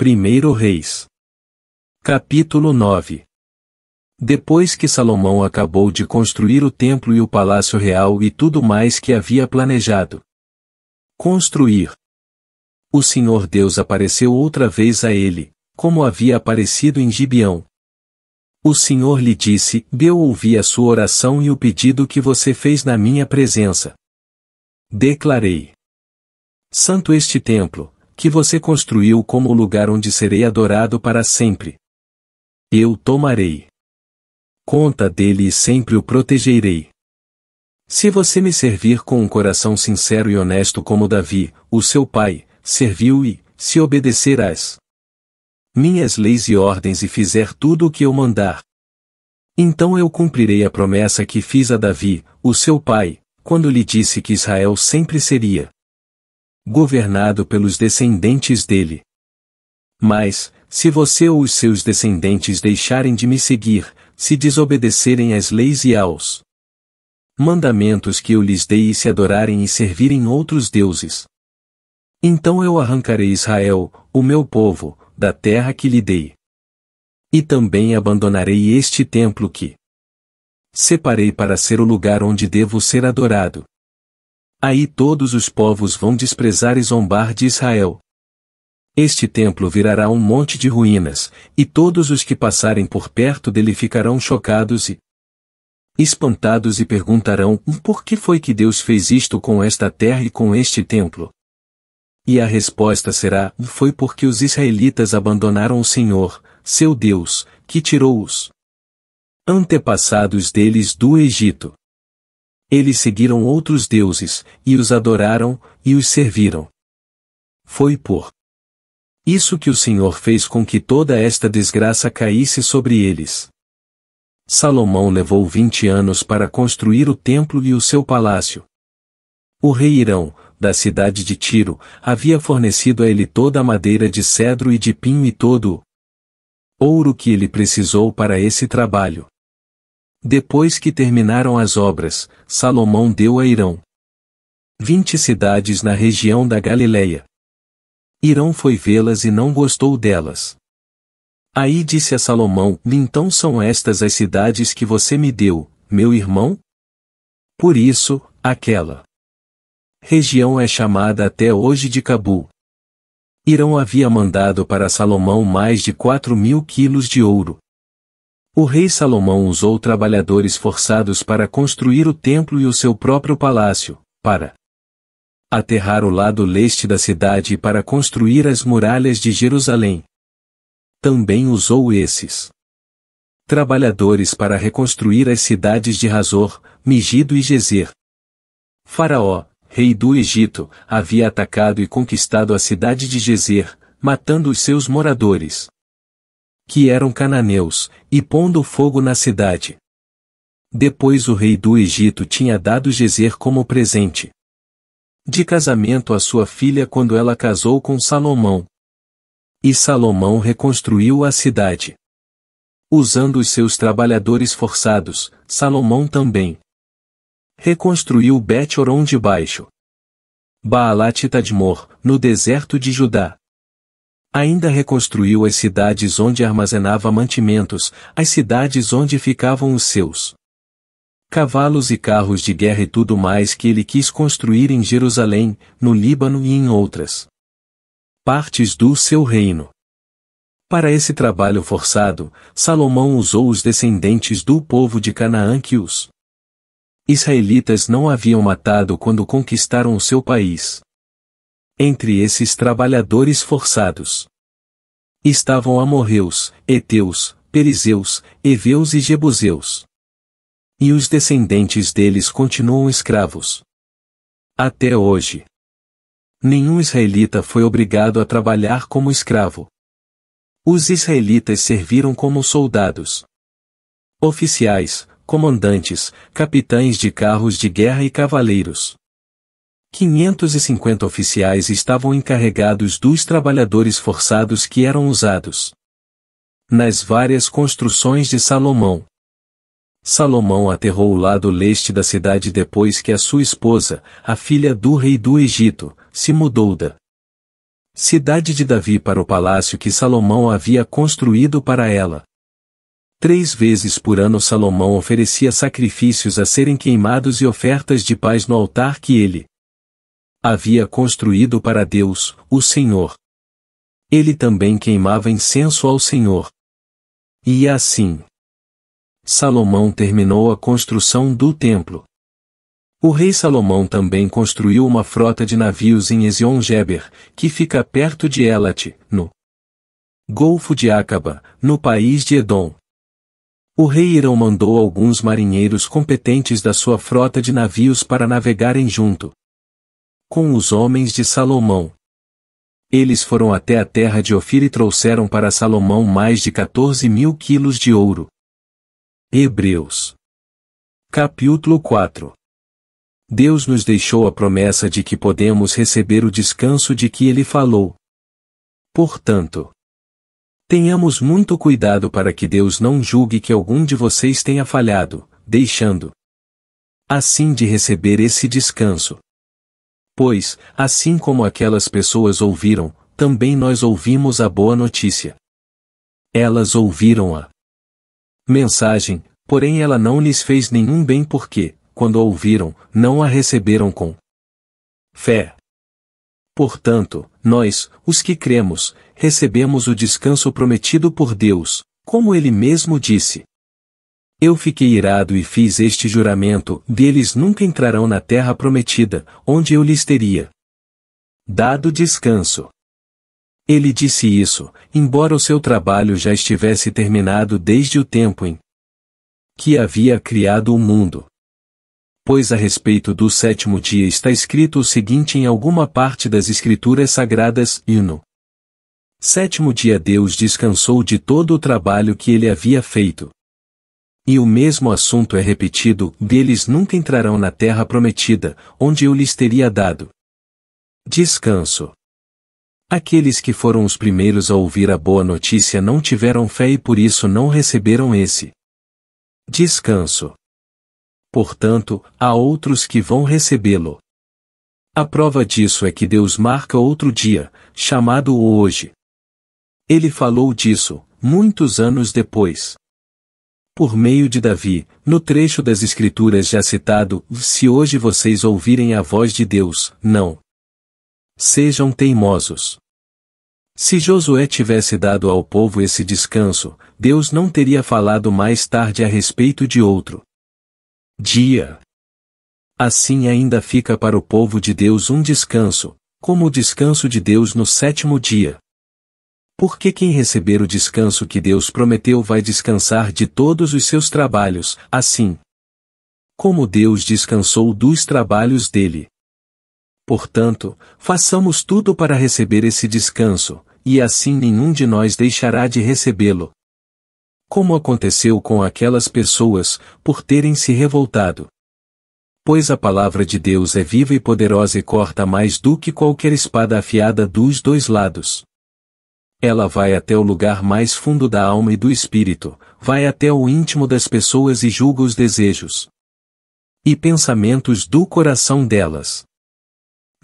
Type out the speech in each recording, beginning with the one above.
1 Reis. Capítulo 9 Depois que Salomão acabou de construir o templo e o palácio real e tudo mais que havia planejado. Construir. O Senhor Deus apareceu outra vez a ele, como havia aparecido em Gibeão. O Senhor lhe disse: Eu ouvi a sua oração e o pedido que você fez na minha presença. Declarei: Santo este templo, que você construiu como o lugar onde serei adorado para sempre. Eu tomarei conta dele e sempre o protegerei. Se você me servir com um coração sincero e honesto como Davi, o seu pai, serviu e, se obedecer às minhas leis e ordens e fizer tudo o que eu mandar, então eu cumprirei a promessa que fiz a Davi, o seu pai, quando lhe disse que Israel sempre seria governado pelos descendentes dele. Mas, se você ou os seus descendentes deixarem de me seguir, se desobedecerem às leis e aos mandamentos que eu lhes dei e se adorarem e servirem outros deuses, então eu arrancarei Israel, o meu povo, da terra que lhe dei. E também abandonarei este templo que separei para ser o lugar onde devo ser adorado. Aí todos os povos vão desprezar e zombar de Israel. Este templo virará um monte de ruínas, e todos os que passarem por perto dele ficarão chocados e espantados e perguntarão: por que foi que Deus fez isto com esta terra e com este templo? E a resposta será: foi porque os israelitas abandonaram o Senhor, seu Deus, que tirou os antepassados deles do Egito. Eles seguiram outros deuses, e os adoraram, e os serviram. Foi por isso que o Senhor fez com que toda esta desgraça caísse sobre eles. Salomão levou vinte anos para construir o templo e o seu palácio. O rei Irão, da cidade de Tiro, havia fornecido a ele toda a madeira de cedro e de pinho e todo o ouro que ele precisou para esse trabalho. Depois que terminaram as obras, Salomão deu a Irão vinte cidades na região da Galileia. Irão foi vê-las e não gostou delas. Aí disse a Salomão: Então são estas as cidades que você me deu, meu irmão? Por isso, aquela região é chamada até hoje de Cabul. Irão havia mandado para Salomão mais de quatro mil quilos de ouro. O rei Salomão usou trabalhadores forçados para construir o templo e o seu próprio palácio, para aterrar o lado leste da cidade e para construir as muralhas de Jerusalém. Também usou esses trabalhadores para reconstruir as cidades de Razor, Megido e Gezer. Faraó, rei do Egito, havia atacado e conquistado a cidade de Gezer, matando os seus moradores que eram cananeus, e pondo fogo na cidade. Depois o rei do Egito tinha dado Gezer como presente. De casamento à sua filha quando ela casou com Salomão. E Salomão reconstruiu a cidade. Usando os seus trabalhadores forçados, Salomão também reconstruiu bet de baixo. Baalat Tadmor, no deserto de Judá. Ainda reconstruiu as cidades onde armazenava mantimentos, as cidades onde ficavam os seus cavalos e carros de guerra e tudo mais que ele quis construir em Jerusalém, no Líbano e em outras partes do seu reino. Para esse trabalho forçado, Salomão usou os descendentes do povo de Canaã que os israelitas não haviam matado quando conquistaram o seu país entre esses trabalhadores forçados. Estavam amorreus, heteus, perizeus, heveus e jebuseus. E os descendentes deles continuam escravos. Até hoje. Nenhum israelita foi obrigado a trabalhar como escravo. Os israelitas serviram como soldados. Oficiais, comandantes, capitães de carros de guerra e cavaleiros. 550 oficiais estavam encarregados dos trabalhadores forçados que eram usados nas várias construções de Salomão. Salomão aterrou o lado leste da cidade depois que a sua esposa, a filha do rei do Egito, se mudou da cidade de Davi para o palácio que Salomão havia construído para ela. Três vezes por ano Salomão oferecia sacrifícios a serem queimados e ofertas de paz no altar que ele havia construído para Deus, o Senhor. Ele também queimava incenso ao Senhor. E assim. Salomão terminou a construção do templo. O rei Salomão também construiu uma frota de navios em Ezion-Geber, que fica perto de Elat, no Golfo de Acaba, no país de Edom. O rei Irão mandou alguns marinheiros competentes da sua frota de navios para navegarem junto com os homens de Salomão. Eles foram até a terra de Ofir e trouxeram para Salomão mais de 14 mil quilos de ouro. Hebreus. Capítulo 4 Deus nos deixou a promessa de que podemos receber o descanso de que ele falou. Portanto, tenhamos muito cuidado para que Deus não julgue que algum de vocês tenha falhado, deixando assim de receber esse descanso. Pois, assim como aquelas pessoas ouviram, também nós ouvimos a boa notícia. Elas ouviram a mensagem, porém ela não lhes fez nenhum bem porque, quando a ouviram, não a receberam com fé. Portanto, nós, os que cremos, recebemos o descanso prometido por Deus, como ele mesmo disse. Eu fiquei irado e fiz este juramento, deles nunca entrarão na terra prometida, onde eu lhes teria dado descanso. Ele disse isso, embora o seu trabalho já estivesse terminado desde o tempo em que havia criado o mundo. Pois a respeito do sétimo dia está escrito o seguinte em alguma parte das Escrituras Sagradas, e no sétimo dia Deus descansou de todo o trabalho que ele havia feito. E o mesmo assunto é repetido, deles nunca entrarão na terra prometida, onde eu lhes teria dado. Descanso. Aqueles que foram os primeiros a ouvir a boa notícia não tiveram fé e por isso não receberam esse descanso. Portanto, há outros que vão recebê-lo. A prova disso é que Deus marca outro dia, chamado o hoje. Ele falou disso, muitos anos depois por meio de Davi, no trecho das Escrituras já citado: Se hoje vocês ouvirem a voz de Deus, não sejam teimosos. Se Josué tivesse dado ao povo esse descanso, Deus não teria falado mais tarde a respeito de outro dia. Assim ainda fica para o povo de Deus um descanso, como o descanso de Deus no sétimo dia. Porque quem receber o descanso que Deus prometeu vai descansar de todos os seus trabalhos, assim como Deus descansou dos trabalhos dele. Portanto, façamos tudo para receber esse descanso, e assim nenhum de nós deixará de recebê-lo. Como aconteceu com aquelas pessoas, por terem se revoltado. Pois a palavra de Deus é viva e poderosa e corta mais do que qualquer espada afiada dos dois lados ela vai até o lugar mais fundo da alma e do espírito, vai até o íntimo das pessoas e julga os desejos e pensamentos do coração delas.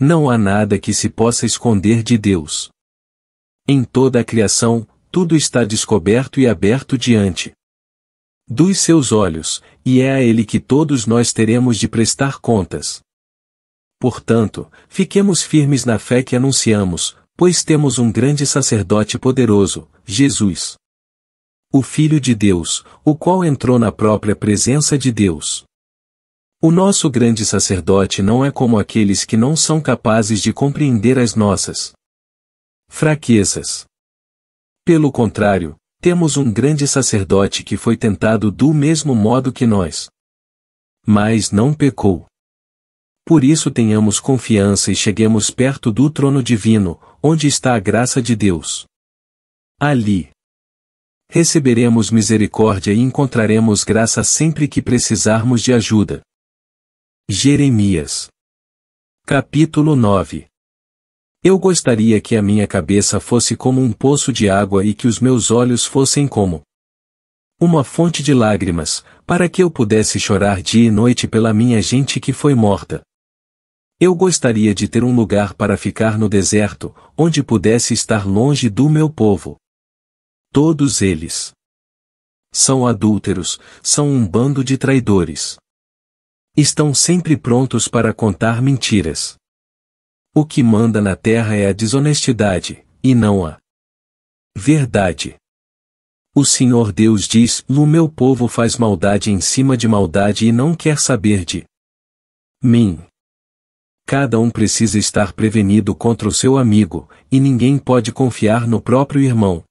Não há nada que se possa esconder de Deus. Em toda a criação, tudo está descoberto e aberto diante dos seus olhos, e é a Ele que todos nós teremos de prestar contas. Portanto, fiquemos firmes na fé que anunciamos, pois temos um grande sacerdote poderoso, Jesus. O Filho de Deus, o qual entrou na própria presença de Deus. O nosso grande sacerdote não é como aqueles que não são capazes de compreender as nossas fraquezas. Pelo contrário, temos um grande sacerdote que foi tentado do mesmo modo que nós. Mas não pecou. Por isso tenhamos confiança e cheguemos perto do trono divino, onde está a graça de Deus. Ali receberemos misericórdia e encontraremos graça sempre que precisarmos de ajuda. Jeremias Capítulo 9 Eu gostaria que a minha cabeça fosse como um poço de água e que os meus olhos fossem como uma fonte de lágrimas, para que eu pudesse chorar dia e noite pela minha gente que foi morta. Eu gostaria de ter um lugar para ficar no deserto, onde pudesse estar longe do meu povo. Todos eles são adúlteros, são um bando de traidores. Estão sempre prontos para contar mentiras. O que manda na terra é a desonestidade, e não a verdade. O Senhor Deus diz: No meu povo faz maldade em cima de maldade e não quer saber de mim. Cada um precisa estar prevenido contra o seu amigo, e ninguém pode confiar no próprio irmão.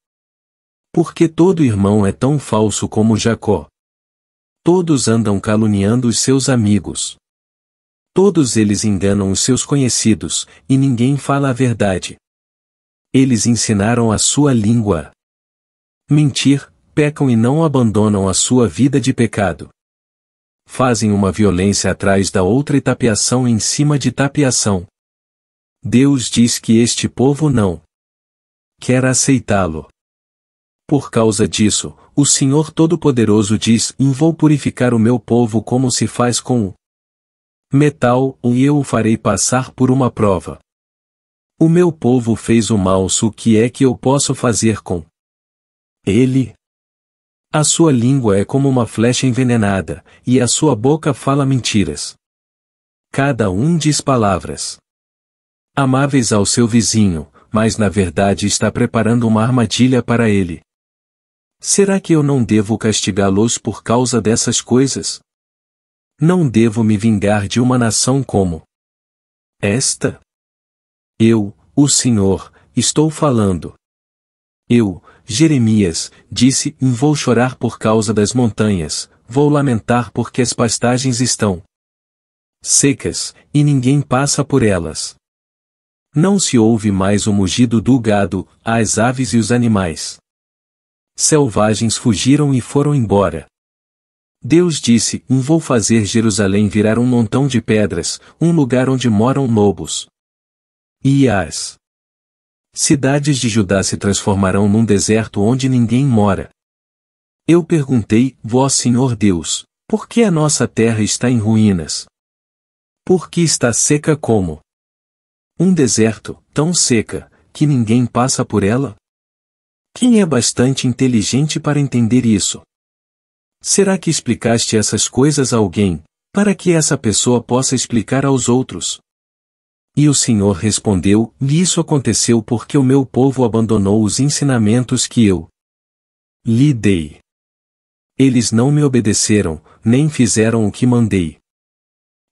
Porque todo irmão é tão falso como Jacó. Todos andam caluniando os seus amigos. Todos eles enganam os seus conhecidos, e ninguém fala a verdade. Eles ensinaram a sua língua. Mentir, pecam e não abandonam a sua vida de pecado fazem uma violência atrás da outra e tapiação em cima de tapiação. Deus diz que este povo não quer aceitá-lo. Por causa disso, o Senhor Todo-Poderoso diz: Vou purificar o meu povo como se faz com o metal, e eu o farei passar por uma prova. O meu povo fez o mal, o que é que eu posso fazer com ele? A sua língua é como uma flecha envenenada, e a sua boca fala mentiras. Cada um diz palavras amáveis ao seu vizinho, mas na verdade está preparando uma armadilha para ele. Será que eu não devo castigá-los por causa dessas coisas? Não devo me vingar de uma nação como esta? Eu, o Senhor, estou falando. Eu, Jeremias, disse, vou chorar por causa das montanhas, vou lamentar porque as pastagens estão secas, e ninguém passa por elas. Não se ouve mais o mugido do gado, as aves e os animais. Selvagens fugiram e foram embora. Deus disse, vou fazer Jerusalém virar um montão de pedras, um lugar onde moram lobos. E as Cidades de Judá se transformarão num deserto onde ninguém mora. Eu perguntei, Vós Senhor Deus, por que a nossa terra está em ruínas? Por que está seca como? Um deserto, tão seca, que ninguém passa por ela? Quem é bastante inteligente para entender isso? Será que explicaste essas coisas a alguém, para que essa pessoa possa explicar aos outros? E o Senhor respondeu: Isso aconteceu porque o meu povo abandonou os ensinamentos que eu lhe dei. Eles não me obedeceram, nem fizeram o que mandei.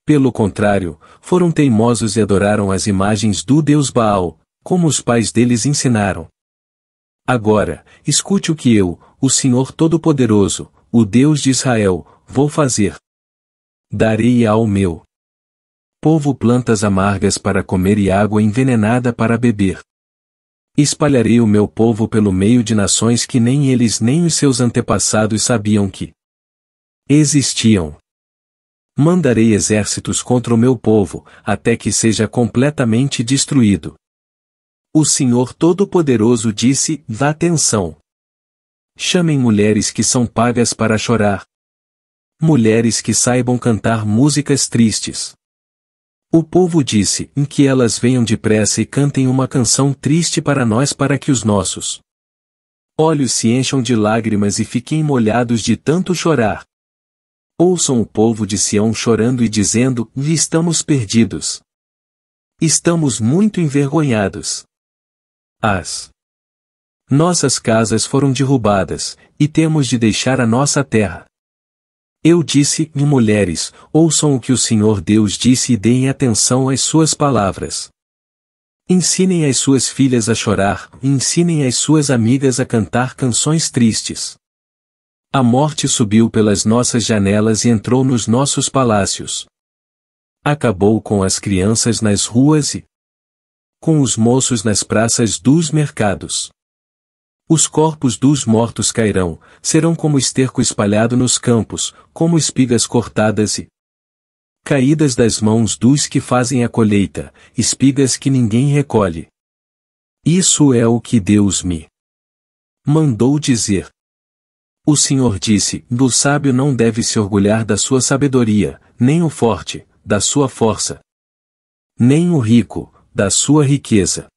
Pelo contrário, foram teimosos e adoraram as imagens do deus Baal, como os pais deles ensinaram. Agora, escute o que eu, o Senhor Todo-Poderoso, o Deus de Israel, vou fazer. Darei ao meu Povo plantas amargas para comer e água envenenada para beber. Espalharei o meu povo pelo meio de nações que nem eles nem os seus antepassados sabiam que existiam. Mandarei exércitos contra o meu povo, até que seja completamente destruído. O Senhor Todo-Poderoso disse: Vá atenção. Chamem mulheres que são pagas para chorar. Mulheres que saibam cantar músicas tristes. O povo disse: Em que elas venham depressa e cantem uma canção triste para nós, para que os nossos olhos se encham de lágrimas e fiquem molhados de tanto chorar. Ouçam o povo de Sião chorando e dizendo: Estamos perdidos. Estamos muito envergonhados. As nossas casas foram derrubadas, e temos de deixar a nossa terra. Eu disse, mulheres, ouçam o que o Senhor Deus disse e deem atenção às suas palavras. Ensinem as suas filhas a chorar, ensinem as suas amigas a cantar canções tristes. A morte subiu pelas nossas janelas e entrou nos nossos palácios. Acabou com as crianças nas ruas e com os moços nas praças dos mercados. Os corpos dos mortos cairão, serão como esterco espalhado nos campos, como espigas cortadas e caídas das mãos dos que fazem a colheita, espigas que ninguém recolhe. Isso é o que Deus me mandou dizer. O Senhor disse: Do sábio não deve se orgulhar da sua sabedoria, nem o forte, da sua força, nem o rico, da sua riqueza.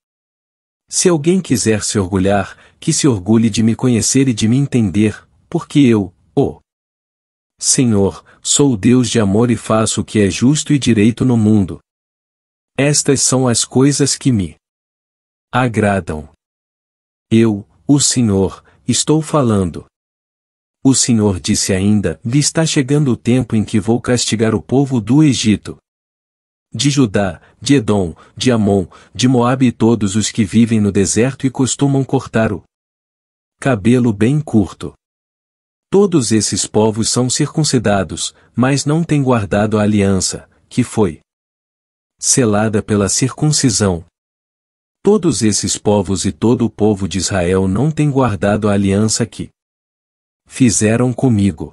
Se alguém quiser se orgulhar, que se orgulhe de me conhecer e de me entender, porque eu, o oh. Senhor, sou o Deus de amor e faço o que é justo e direito no mundo. Estas são as coisas que me agradam. Eu, o Senhor, estou falando. O Senhor disse ainda: está chegando o tempo em que vou castigar o povo do Egito de Judá, de Edom, de Amon, de Moabe e todos os que vivem no deserto e costumam cortar o cabelo bem curto. Todos esses povos são circuncidados, mas não têm guardado a aliança, que foi selada pela circuncisão. Todos esses povos e todo o povo de Israel não têm guardado a aliança que fizeram comigo.